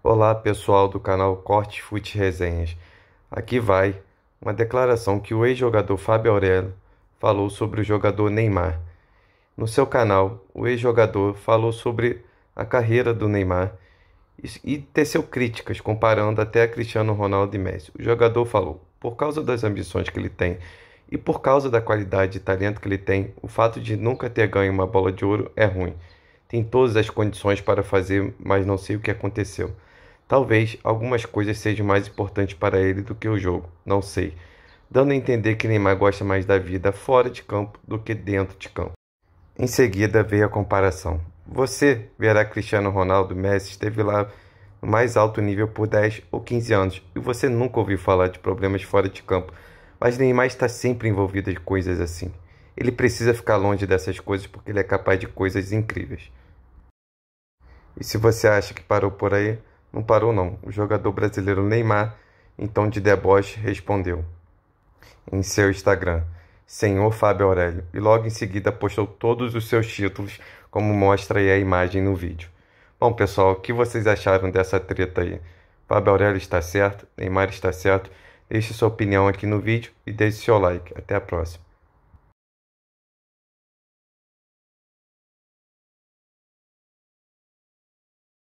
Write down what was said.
Olá pessoal do canal Corte Fute Resenhas. Aqui vai uma declaração que o ex-jogador Fábio Aurelio falou sobre o jogador Neymar. No seu canal, o ex-jogador falou sobre a carreira do Neymar e teceu críticas, comparando até a Cristiano Ronaldo e Messi. O jogador falou: por causa das ambições que ele tem e por causa da qualidade e talento que ele tem, o fato de nunca ter ganho uma bola de ouro é ruim. Tem todas as condições para fazer, mas não sei o que aconteceu. Talvez algumas coisas sejam mais importantes para ele do que o jogo, não sei, dando a entender que Neymar gosta mais da vida fora de campo do que dentro de campo. Em seguida veio a comparação. Você verá Cristiano Ronaldo Messi esteve lá no mais alto nível por 10 ou 15 anos e você nunca ouviu falar de problemas fora de campo, mas Neymar está sempre envolvido em coisas assim. Ele precisa ficar longe dessas coisas porque ele é capaz de coisas incríveis. E se você acha que parou por aí, não parou não. O jogador brasileiro Neymar, em então, tom de deboche, respondeu em seu Instagram, Senhor Fábio Aurélio, e logo em seguida postou todos os seus títulos, como mostra aí a imagem no vídeo. Bom, pessoal, o que vocês acharam dessa treta aí? Fábio Aurélio está certo? Neymar está certo? Deixe sua opinião aqui no vídeo e deixe seu like. Até a próxima.